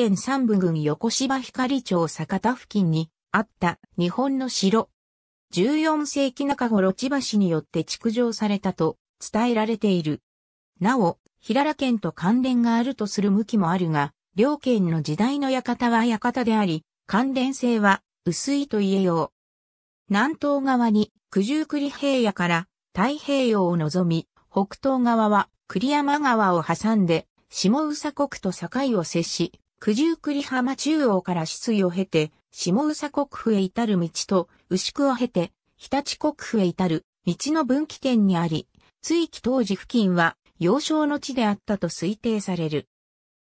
県三部郡横芝光町坂田付近にあった日本の城。14世紀中頃千葉市によって築城されたと伝えられている。なお、平良県と関連があるとする向きもあるが、両県の時代の館は館であり、関連性は薄いと言えよう。南東側に九十九里平野から太平洋を望み、北東側は栗山川を挟んで下宇佐国と境を接し、九十九里浜中央から失水を経て、下宇佐国府へ至る道と、牛久を経て、日立国府へ至る道の分岐点にあり、追記当時付近は、幼少の地であったと推定される。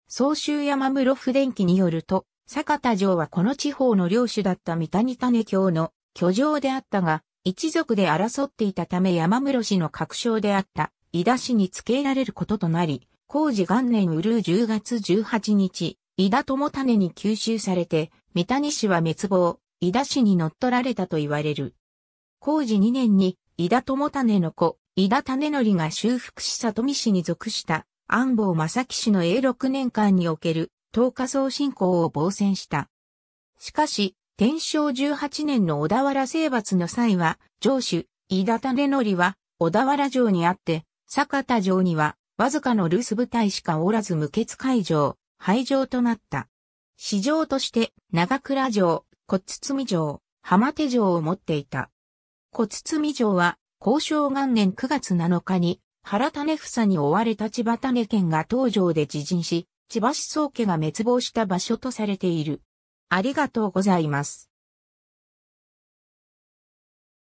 総州山室不伝記によると、坂田城はこの地方の領主だった三谷種京の居城であったが、一族で争っていたため山室氏の確証であった、井田氏に付けられることとなり、工事元年うる10月18日、井田智種に吸収されて、三谷氏は滅亡、井田氏に乗っ取られたと言われる。工事2年に、井田智種の子、井田種則が修復し里見氏に属した安房正樹氏の永6年間における東下総進行を防戦した。しかし、天正18年の小田原征伐の際は、城主、井田種則は小田原城にあって、坂田城にはわずかの留守部隊しかおらず無血会場、廃城となった。市場として長倉城、小包城、浜手城を持っていた。小包城は、交渉元年9月7日に、原種房に追われた千葉種県が東城で自陣し、千葉市宗家が滅亡した場所とされている。ありがとうございます。